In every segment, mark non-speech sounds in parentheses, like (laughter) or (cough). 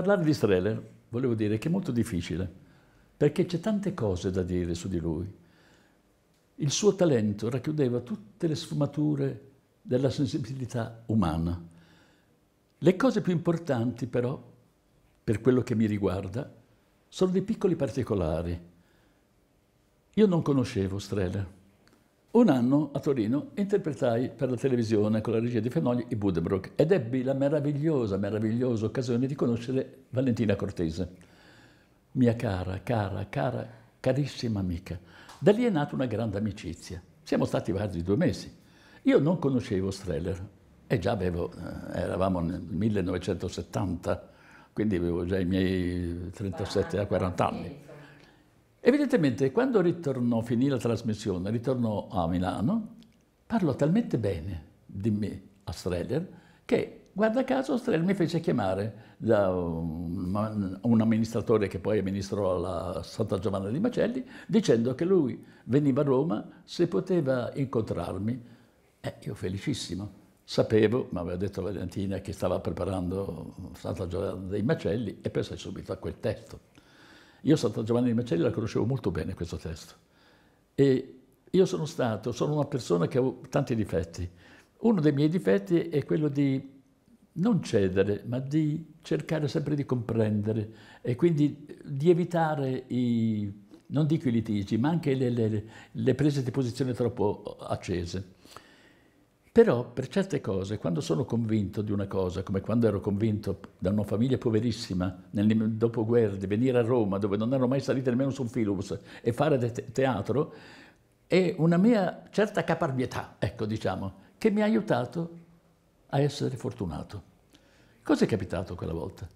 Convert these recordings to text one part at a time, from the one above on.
Parlare di Streller, volevo dire, che è molto difficile, perché c'è tante cose da dire su di lui. Il suo talento racchiudeva tutte le sfumature della sensibilità umana. Le cose più importanti però, per quello che mi riguarda, sono dei piccoli particolari. Io non conoscevo Streller, un anno a Torino interpretai per la televisione con la regia di Fenogli i Budebrook ed ebbi la meravigliosa, meravigliosa occasione di conoscere Valentina Cortese, mia cara, cara, cara, carissima amica. Da lì è nata una grande amicizia. Siamo stati quasi due mesi. Io non conoscevo Streller e già avevo, eh, eravamo nel 1970, quindi avevo già i miei 37-40 anni. Evidentemente quando ritornò, finì la trasmissione, ritornò a Milano, parlò talmente bene di me a Streller che guarda caso Streller mi fece chiamare da un, un amministratore che poi amministrò la Santa Giovanna di Macelli dicendo che lui veniva a Roma se poteva incontrarmi. Eh, io felicissimo. Sapevo, mi aveva detto Valentina, che stava preparando Santa Giovanna dei Macelli e pensai subito a quel testo. Io Santa Giovanni di Macelli la conoscevo molto bene questo testo e io sono stato, sono una persona che ha tanti difetti. Uno dei miei difetti è quello di non cedere, ma di cercare sempre di comprendere e quindi di evitare i, non dico i litigi, ma anche le, le, le prese di posizione troppo uh, accese. Però per certe cose, quando sono convinto di una cosa, come quando ero convinto da una famiglia poverissima nel dopoguerra di venire a Roma, dove non ero mai salito nemmeno su un filobus, e fare te teatro, è una mia certa caparbietà, ecco diciamo, che mi ha aiutato a essere fortunato. Cos'è capitato quella volta?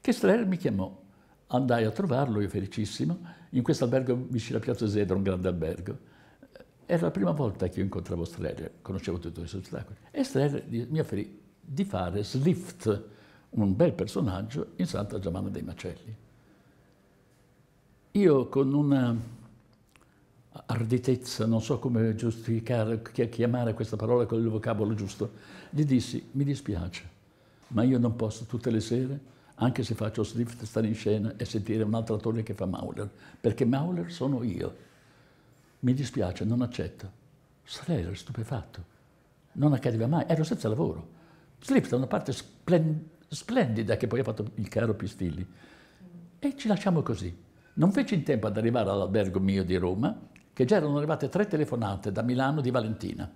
Che Strayer mi chiamò, andai a trovarlo, io felicissimo, in questo albergo vicino a Piazza Zedro, un grande albergo, era la prima volta che io incontravo Strehler, conoscevo tutti i suoi spettacoli, e Strehler mi offrì di fare Slift, un bel personaggio, in Santa Giovanna dei Macelli. Io con una arditezza, non so come giustificare, chiamare questa parola con il vocabolo giusto, gli dissi, mi dispiace, ma io non posso tutte le sere, anche se faccio Slift, stare in scena e sentire un altro attore che fa Mauler, perché Mauler sono io mi dispiace, non accetto. Sarei stupefatto. Non accadeva mai, ero senza lavoro. Slip da una parte splendida che poi ha fatto il caro Pistilli. E ci lasciamo così. Non feci in tempo ad arrivare all'albergo mio di Roma, che già erano arrivate tre telefonate da Milano di Valentina.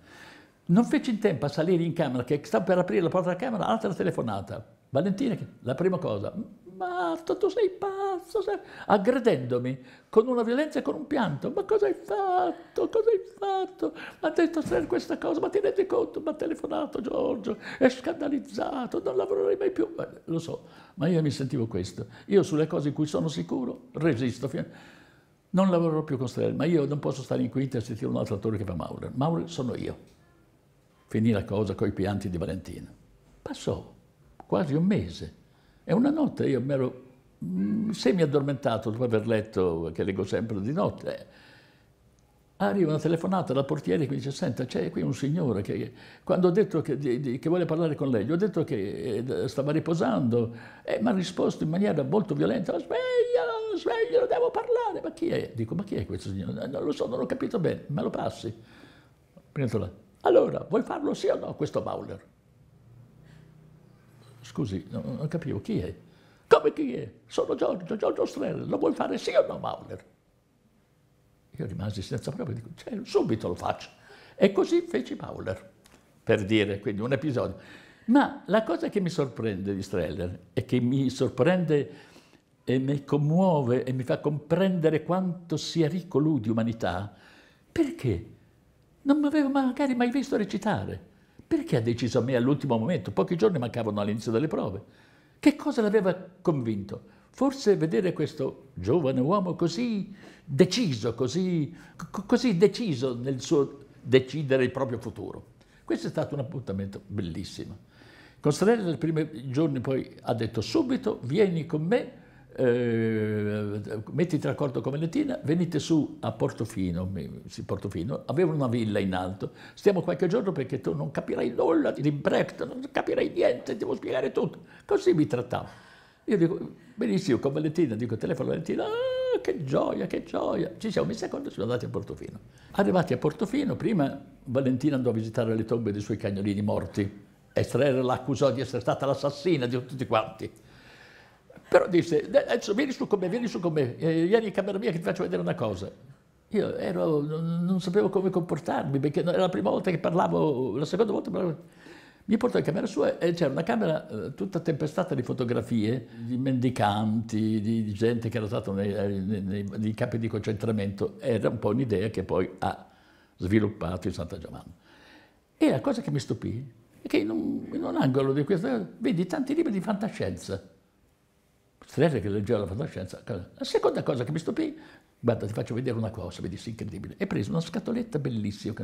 Non feci in tempo a salire in camera, che stavo per aprire la porta della camera, altra telefonata. Valentina, la prima cosa, basta, tu sei pazzo, sei... aggredendomi con una violenza e con un pianto, ma cosa hai fatto, cosa hai fatto, ha detto sempre questa cosa, ma ti rendi conto, mi ha telefonato Giorgio, è scandalizzato, non lavorerai mai più, Beh, lo so, ma io mi sentivo questo, io sulle cose in cui sono sicuro resisto, non lavorerò più con Strel, ma io non posso stare in quinta e sentire un altro attore che fa Maurer, Maurer sono io, finì la cosa con i pianti di Valentina. passò quasi un mese, e una notte io mi ero mm, semi addormentato dopo aver letto, che leggo sempre di notte, arriva una telefonata dal portiere che mi dice senta c'è qui un signore che quando ho detto che, di, di, che vuole parlare con lei gli ho detto che eh, stava riposando e mi ha risposto in maniera molto violenta sveglialo, sveglialo, devo parlare ma chi è? Dico ma chi è questo signore? Non lo so, non ho capito bene, me lo passi? Allora, vuoi farlo sì o no questo Bauler? Scusi, non capivo chi è. Come chi è? Sono Giorgio, Giorgio Strella, lo vuoi fare sì o no, Mauler? Io rimasi senza prove, dico, cioè, subito lo faccio. E così feci Mauler, per dire, quindi un episodio. Ma la cosa che mi sorprende di Streller e che mi sorprende e mi commuove e mi fa comprendere quanto sia ricco lui di umanità, perché non mi avevo magari mai visto recitare. Perché ha deciso a me all'ultimo momento? Pochi giorni mancavano all'inizio delle prove. Che cosa l'aveva convinto? Forse vedere questo giovane uomo così deciso, così, così deciso nel suo decidere il proprio futuro. Questo è stato un appuntamento bellissimo. Con Constanella, nei primi giorni, poi ha detto subito: Vieni con me eh, mettiti d'accordo con Valentina, venite su a Portofino, sì, Portofino, aveva una villa in alto, stiamo qualche giorno perché tu non capirai nulla di Brecht, non capirai niente, devo spiegare tutto. Così mi trattavo. Io dico, benissimo, con Valentina, dico telefono a Valentina, ah, che gioia, che gioia. Ci siamo messi d'accordo e siamo andati a Portofino. Arrivati a Portofino, prima Valentina andò a visitare le tombe dei suoi cagnolini morti. Estrella l'accusò di essere stata l'assassina di tutti quanti. Però disse, adesso vieni su con me, vieni su con me, eh, vieni in camera mia che ti faccio vedere una cosa. Io ero, non, non, sapevo come comportarmi, perché era la prima volta che parlavo, la seconda volta parlavo. Mi portò in camera sua e c'era una camera eh, tutta tempestata di fotografie di mendicanti, di, di gente che era stata nei, eh, nei, nei, nei, campi di concentramento. Era un po' un'idea che poi ha sviluppato in Santa Giovanna. E la cosa che mi stupì è che in un, in un angolo di questa vedi tanti libri di fantascienza strega che leggeva la fantascienza. La seconda cosa che mi stupì, guarda ti faccio vedere una cosa, mi disse incredibile, E preso una scatoletta bellissima,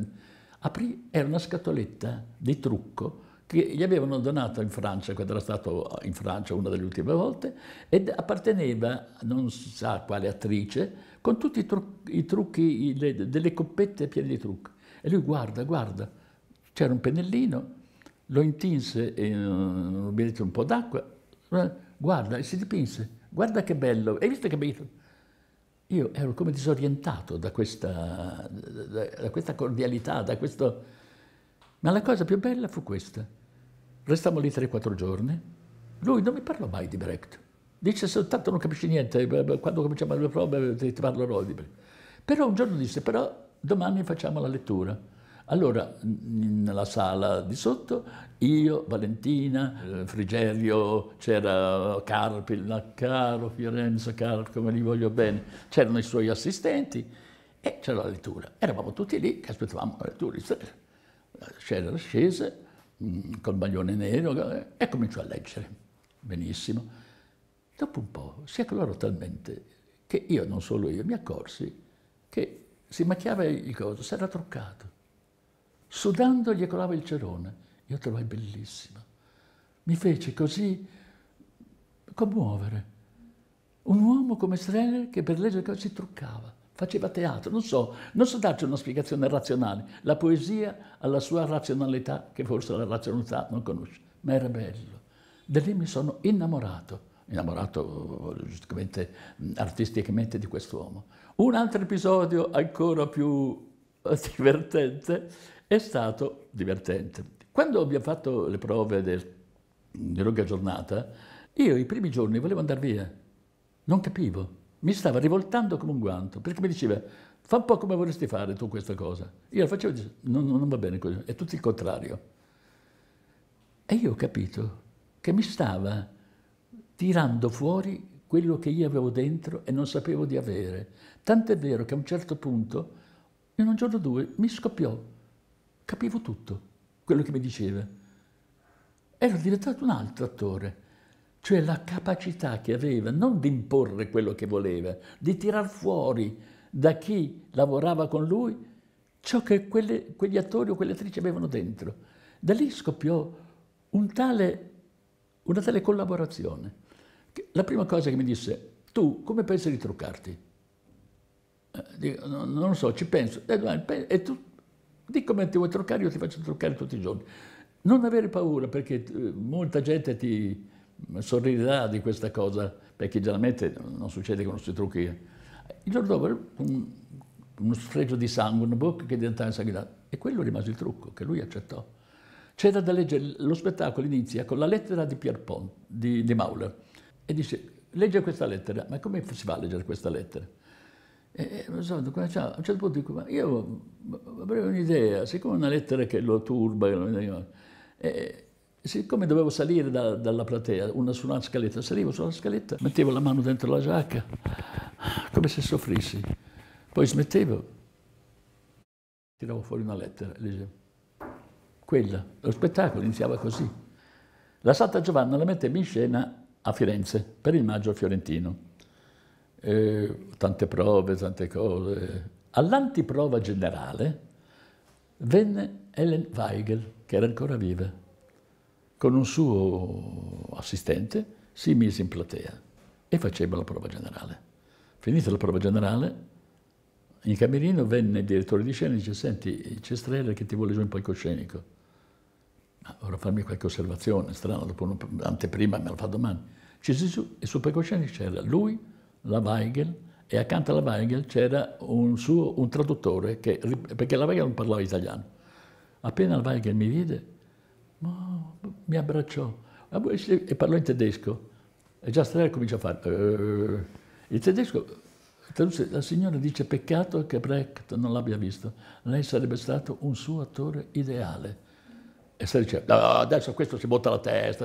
aprì, era una scatoletta di trucco che gli avevano donato in Francia, quando era stato in Francia una delle ultime volte, ed apparteneva, non si sa quale attrice, con tutti i, trucchi, i trucchi i, le, delle coppette piene di trucchi. E lui guarda, guarda, c'era un pennellino, lo intinse in un, un po' d'acqua, eh, guarda, e si dipinse, guarda che bello, hai visto che bello? Io ero come disorientato da questa, da, da questa cordialità, da questo... Ma la cosa più bella fu questa. Restammo lì 3-4 giorni, lui non mi parlò mai di Brecht. Dice soltanto non capisci niente, quando cominciamo le prove ti parlerò di Brecht. Però un giorno disse, però domani facciamo la lettura. Allora, nella sala di sotto, io, Valentina, eh, Frigerio, c'era Carpi, caro Fiorenzo, Carpi, come li voglio bene, c'erano i suoi assistenti e c'era la lettura. Eravamo tutti lì che aspettavamo la lettura di sera. scese mm, col maglione nero eh, e cominciò a leggere. Benissimo. Dopo un po' si accalorò talmente che io, non solo io, mi accorsi che si macchiava il coso, si era truccato sudando gli colava il cerone. Io trovai bellissima. Mi fece così commuovere. Un uomo come Streller che per leggere cose si truccava, faceva teatro, non so, non so darci una spiegazione razionale. La poesia ha la sua razionalità che forse la razionalità non conosce, ma era bello. Da lì mi sono innamorato, innamorato giustamente artisticamente di quest'uomo. Un altro episodio ancora più (laughs) divertente è stato divertente. Quando abbiamo fatto le prove di lunga giornata, io i primi giorni volevo andare via, non capivo, mi stava rivoltando come un guanto, perché mi diceva fa un po' come vorresti fare tu questa cosa. Io la facevo e dicevo non, non va bene così, è tutto il contrario. E io ho capito che mi stava tirando fuori quello che io avevo dentro e non sapevo di avere. Tant'è vero che a un certo punto, in un giorno o due, mi scoppiò capivo tutto quello che mi diceva. Era diventato un altro attore, cioè la capacità che aveva non di imporre quello che voleva, di tirar fuori da chi lavorava con lui ciò che quelle, quegli attori o quelle attrici avevano dentro. Da lì scoppiò un tale, una tale collaborazione. La prima cosa che mi disse, tu come pensi di truccarti? Eh, dico, non, lo so, ci penso. E tu di come ti vuoi truccare, io ti faccio truccare tutti i giorni. Non avere paura, perché eh, molta gente ti sorriderà di questa cosa, perché generalmente non succede con i nostri trucchi. Il giorno dopo eh, un, uno sfregio di sangue, una bocca che diventava insanguinata, e quello rimase il trucco, che lui accettò. C'era da leggere, lo spettacolo inizia con la lettera di Pierpont, di, di Mauler, e dice, legge questa lettera, ma come si fa a leggere questa lettera? E eh, non eh, so, cioè, a un certo punto dico, ma io avrei un'idea, siccome una lettera che lo turba, e, eh, siccome dovevo salire da, dalla platea, una su una scaletta, salivo sulla scaletta, mettevo la mano dentro la giacca, come se soffrissi. Poi smettevo, tiravo fuori una lettera, leggevo. Quella, lo spettacolo iniziava così. La Santa Giovanna la metteva in scena a Firenze, per il maggio fiorentino eh, tante prove, tante cose. All'antiprova generale venne Ellen Weigel, che era ancora viva, con un suo assistente si mise in platea e faceva la prova generale. Finita la prova generale, in camerino venne il direttore di scena e dice senti c'è Strella che ti vuole giù in palcoscenico ma vorrà farmi qualche osservazione strano, dopo un'anteprima me la fa domani C'è Gesù e sul palcoscenico c'era lui la Weigel, e accanto alla Weigel c'era un suo un traduttore, che, perché la Weigel non parlava italiano. Appena la Weigel mi vide, mi abbracciò ah, e parlò in tedesco. E già Strella comincia a fare... Uh, il tedesco traduce, la signora dice peccato che Brecht non l'abbia visto, lei sarebbe stato un suo attore ideale. E se diceva, no, adesso questo si butta la testa.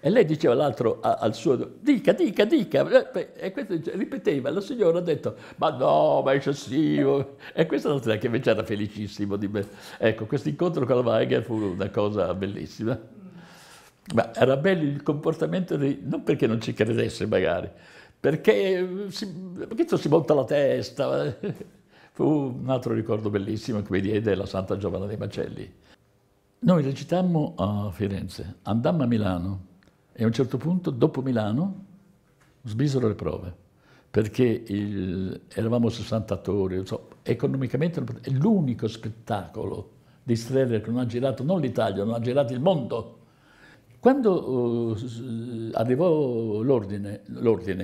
E lei diceva all'altro al suo, dica, dica, dica. E questo ripeteva, la signora ha detto, ma no, ma è eccessivo. E questa notte che invece era felicissimo di me. Ecco, questo incontro con la Weiger fu una cosa bellissima. Ma era bello il comportamento, di, non perché non ci credesse magari, perché eh, si, perché si butta la testa. (laughs) Fu un altro ricordo bellissimo che mi diede la Santa Giovanna dei Macelli. Noi recitammo a Firenze, andammo a Milano e a un certo punto, dopo Milano, sbisero le prove perché il, eravamo 60 attori, insomma, economicamente è l'unico spettacolo di Streller che non ha girato non l'Italia, non ha girato il mondo. Quando uh, arrivò l'ordine,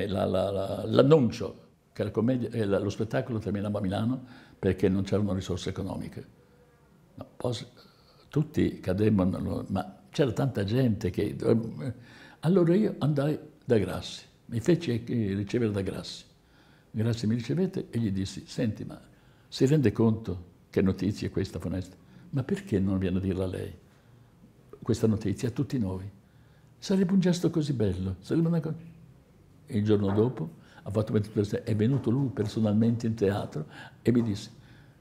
la, la, l'annuncio che commedia, eh, lo spettacolo terminava a Milano perché non c'erano risorse economiche, no, poi tutti cademmo, ma c'era tanta gente che... Eh, allora io andai da Grassi, mi feci ricevere da Grassi. Grassi mi ricevette e gli dissi, senti ma si rende conto che notizia è questa Fonesta? Ma perché non viene a dirla a lei? Questa notizia a tutti noi. Sarebbe un gesto così bello, sarebbe una cosa... Il giorno dopo è venuto lui personalmente in teatro e mi disse,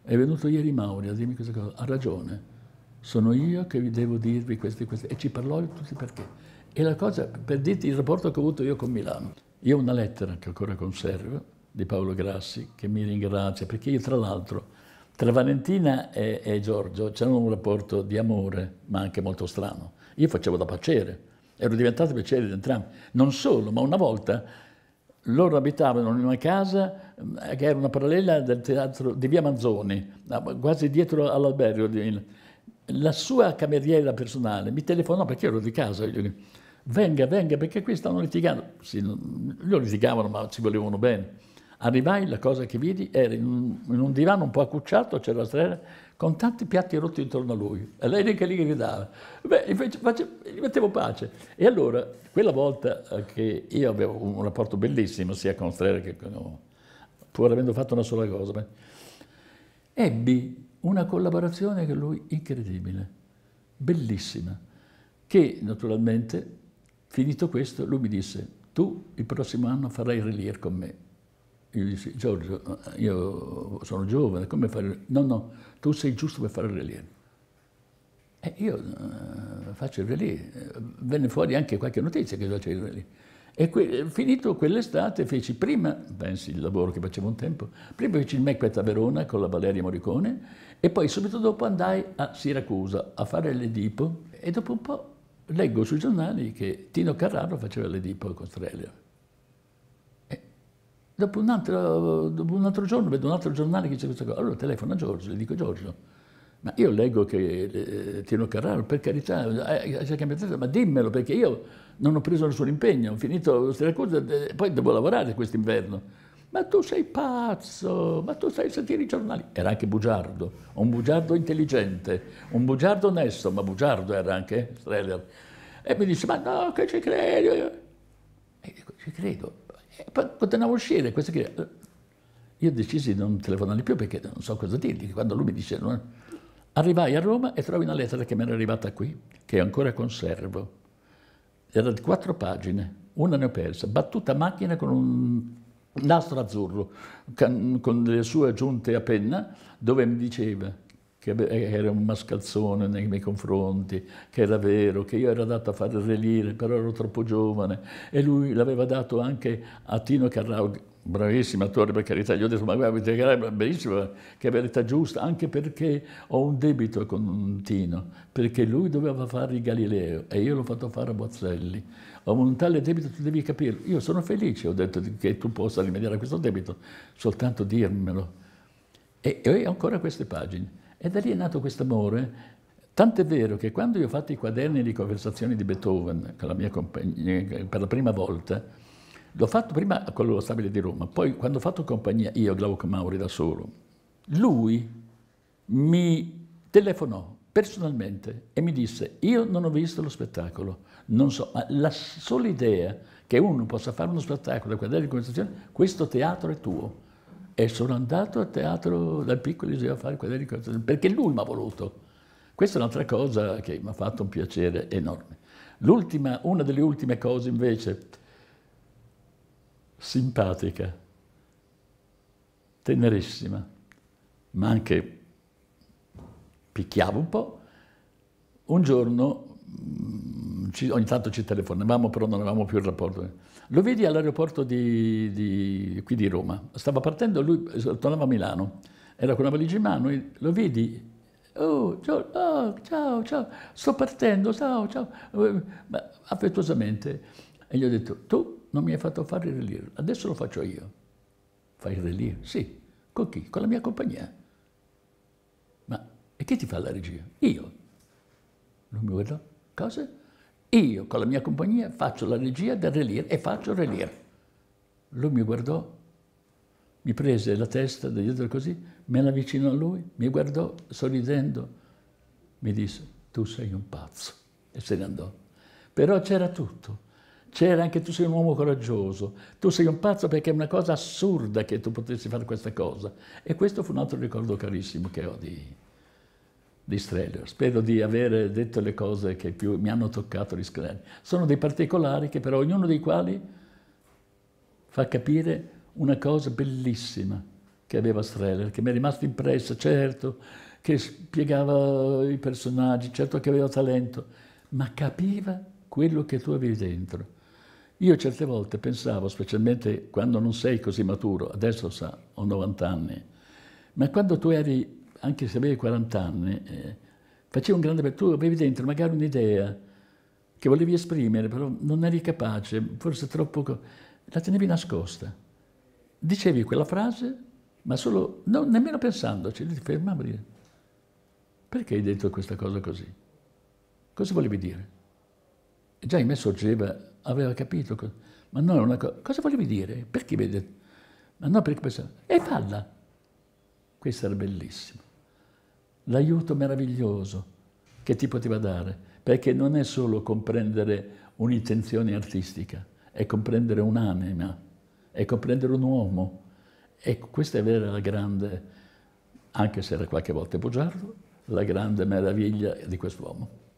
è venuto ieri Mauri a dirmi questa cosa, ha ragione, sono io che vi devo dirvi questo e questo. E ci parlò tutti perché. E la cosa, per dirti il rapporto che ho avuto io con Milano. Io ho una lettera che ancora conservo di Paolo Grassi che mi ringrazia perché io tra l'altro tra Valentina e, e Giorgio c'era un rapporto di amore ma anche molto strano. Io facevo da piacere, ero diventato piacere di entrambi. Non solo, ma una volta loro abitavano in una casa eh, che era una parallela del teatro di Via Manzoni, ah, quasi dietro all'albergo la sua cameriera personale mi telefonò perché ero di casa, io dico, venga, venga, perché qui stanno litigando. Sì, loro litigavano, ma ci volevano bene. Arrivai, la cosa che vidi era in un, in un divano un po' accucciato, c'era la strega, con tanti piatti rotti intorno a lui. E lei neanche lì gridava. Beh, invece face, gli mettevo pace. E allora, quella volta eh, che io avevo un rapporto bellissimo sia con Strera che con... pur avendo fatto una sola cosa, beh, ebbi una collaborazione che lui incredibile, bellissima, che naturalmente, finito questo, lui mi disse, tu il prossimo anno farai Relier con me. Io gli dissi, Giorgio, io sono giovane, come fare? No, no, tu sei giusto per fare il Relier. E io uh, faccio il Relier, venne fuori anche qualche notizia che faccio il Relier. E que finito quell'estate feci prima, pensi il lavoro che facevo un tempo, prima feci il Macbeth a Verona con la Valeria Morricone e poi subito dopo andai a Siracusa a fare l'Edipo e dopo un po' leggo sui giornali che Tino Carraro faceva l'Edipo a Costrelio. Dopo un, altro, dopo un, altro, giorno vedo un altro giornale che dice questa cosa. Allora telefono a Giorgio, gli dico Giorgio, ma io leggo che eh, Tino Carraro, per carità, eh, eh si è cambiato, ma dimmelo perché io non ho preso nessun impegno, ho finito Siracusa, eh, poi devo lavorare quest'inverno ma tu sei pazzo, ma tu stai a sentire i giornali. Era anche bugiardo, un bugiardo intelligente, un bugiardo onesto, ma bugiardo era anche eh, Streller. E mi dice, ma no, che ci credo. E dico, ci credo. E poi continuavo a uscire. Che... Eh, io decisi di non telefonare più perché non so cosa dirgli. Quando lui mi dice, no. arrivai a Roma e trovi una lettera che mi era arrivata qui, che ancora conservo. Era di quattro pagine, una ne ho persa, battuta a macchina con un Nastro Azzurro, con le sue aggiunte a penna, dove mi diceva che era un mascalzone nei miei confronti, che era vero, che io ero andato a fare relire, però ero troppo giovane, e lui l'aveva dato anche a Tino Carrau, bravissimo attore per carità, gli ho detto ma guarda, Vitegaray è bellissimo, che verità giusta, anche perché ho un debito con un Tino, perché lui doveva fare il Galileo e io l'ho fatto fare a Bozzelli. Ho un tale debito, tu devi capirlo. Io sono felice, ho detto che tu possa rimediare a questo debito, soltanto dirmelo. E, e ho ancora queste pagine. E da lì è nato questo amore Tant'è vero che quando io ho fatto i quaderni di conversazioni di Beethoven con la mia compagna per la prima volta, L'ho fatto prima con lo stabile di Roma, poi quando ho fatto compagnia io, Glauco Mauri, da solo, lui mi telefonò personalmente e mi disse io non ho visto lo spettacolo, non so, ma la sola idea che uno possa fare uno spettacolo e guardare in conversazione, questo teatro è tuo. E sono andato al teatro dal piccolo Eliseo a fare quella di conversazione, perché lui mi ha voluto. Questa è un'altra cosa che mi ha fatto un piacere enorme. L'ultima, una delle ultime cose invece simpatica, tenerissima, ma anche picchiava un po'. Un giorno, mm, ogni tanto ci telefonavamo, però non avevamo più il rapporto. Lo vidi all'aeroporto di, di, qui di Roma. Stava partendo, lui tornava a Milano. Era con una valigia in mano, lo vidi, Oh, ciao, oh, ciao, ciao, sto partendo, ciao, ciao, eh, affettuosamente. E gli ho detto, tu non mi hai fatto fare il relire, adesso lo faccio io. Fai il relire? Sì. Con chi? Con la mia compagnia. Ma e chi ti fa la regia? Io. Lui mi guardò, cosa? Io con la mia compagnia faccio la regia del relire e faccio il relire. Lui mi guardò, mi prese la testa da dietro così, me la avvicinò a lui, mi guardò sorridendo, mi disse, tu sei un pazzo, e se ne andò. Però c'era tutto c'era anche tu sei un uomo coraggioso, tu sei un pazzo perché è una cosa assurda che tu potessi fare questa cosa. E questo fu un altro ricordo carissimo che ho di, di Strelio. Spero di aver detto le cose che più mi hanno toccato di Strelio. Sono dei particolari che però ognuno dei quali fa capire una cosa bellissima che aveva Streller, che mi è rimasto impressa, certo, che spiegava i personaggi, certo che aveva talento, ma capiva quello che tu avevi dentro. Io certe volte pensavo, specialmente quando non sei così maturo, adesso sa, ho 90 anni, ma quando tu eri, anche se avevi 40 anni, eh, facevi un grande... tu avevi dentro magari un'idea che volevi esprimere, però non eri capace, forse troppo... la tenevi nascosta. Dicevi quella frase, ma solo, no, nemmeno pensandoci, ti fermavi. Perché hai detto questa cosa così? Cosa volevi dire? E già in me sorgeva aveva capito, ma non una cosa, cosa volevi dire? Perché vede? Ma no, perché pensavo, e falla! Questo era bellissimo. L'aiuto meraviglioso che ti poteva dare, perché non è solo comprendere un'intenzione artistica, è comprendere un'anima, è comprendere un uomo. Ecco, questa era la grande, anche se era qualche volta bugiardo, la grande meraviglia di quest'uomo.